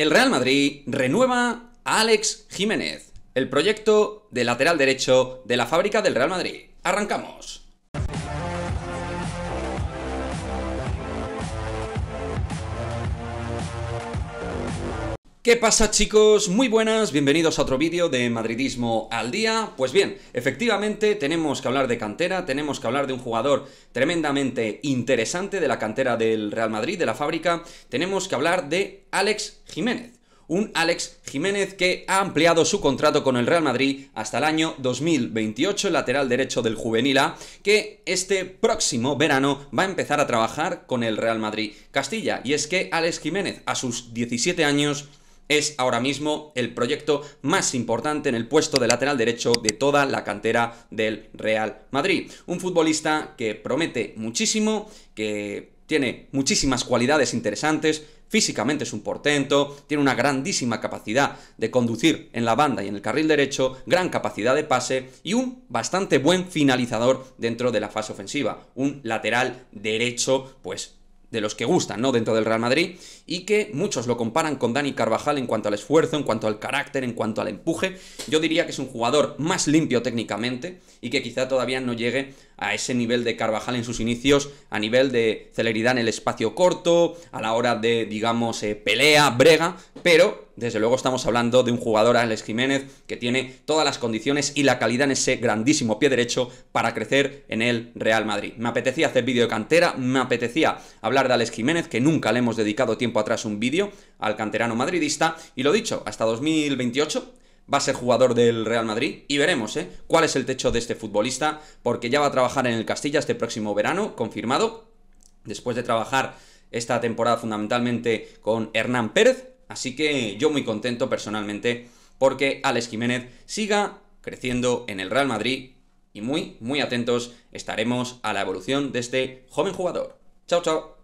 El Real Madrid renueva a Alex Jiménez, el proyecto de lateral derecho de la fábrica del Real Madrid. Arrancamos. ¿Qué pasa chicos? Muy buenas, bienvenidos a otro vídeo de Madridismo al día. Pues bien, efectivamente tenemos que hablar de cantera, tenemos que hablar de un jugador tremendamente interesante de la cantera del Real Madrid, de la fábrica, tenemos que hablar de Alex Jiménez un Alex Jiménez que ha ampliado su contrato con el Real Madrid hasta el año 2028, lateral derecho del Juvenil A, que este próximo verano va a empezar a trabajar con el Real Madrid Castilla. Y es que Alex Jiménez, a sus 17 años, es ahora mismo el proyecto más importante en el puesto de lateral derecho de toda la cantera del Real Madrid. Un futbolista que promete muchísimo, que tiene muchísimas cualidades interesantes, físicamente es un portento, tiene una grandísima capacidad de conducir en la banda y en el carril derecho, gran capacidad de pase y un bastante buen finalizador dentro de la fase ofensiva, un lateral derecho pues de los que gustan, ¿no? Dentro del Real Madrid, y que muchos lo comparan con Dani Carvajal en cuanto al esfuerzo, en cuanto al carácter, en cuanto al empuje. Yo diría que es un jugador más limpio técnicamente y que quizá todavía no llegue a ese nivel de Carvajal en sus inicios, a nivel de celeridad en el espacio corto, a la hora de, digamos, eh, pelea, brega, pero desde luego estamos hablando de un jugador, Alex Jiménez, que tiene todas las condiciones y la calidad en ese grandísimo pie derecho para crecer en el Real Madrid. Me apetecía hacer vídeo de cantera, me apetecía hablar de Alex Jiménez, que nunca le hemos dedicado tiempo atrás un vídeo al canterano madridista, y lo dicho, hasta 2028 va a ser jugador del Real Madrid y veremos ¿eh? cuál es el techo de este futbolista, porque ya va a trabajar en el Castilla este próximo verano, confirmado, después de trabajar esta temporada fundamentalmente con Hernán Pérez, así que yo muy contento personalmente porque Alex Jiménez siga creciendo en el Real Madrid y muy, muy atentos estaremos a la evolución de este joven jugador. Chao, chao.